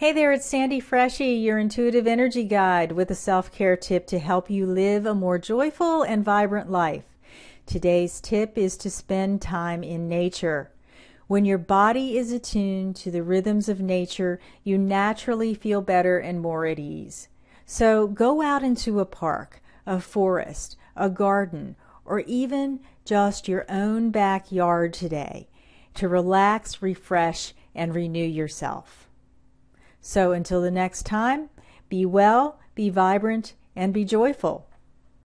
Hey there, it's Sandy Freshy, your intuitive energy guide with a self care tip to help you live a more joyful and vibrant life. Today's tip is to spend time in nature. When your body is attuned to the rhythms of nature, you naturally feel better and more at ease. So go out into a park, a forest, a garden, or even just your own backyard today to relax, refresh, and renew yourself. So until the next time, be well, be vibrant, and be joyful.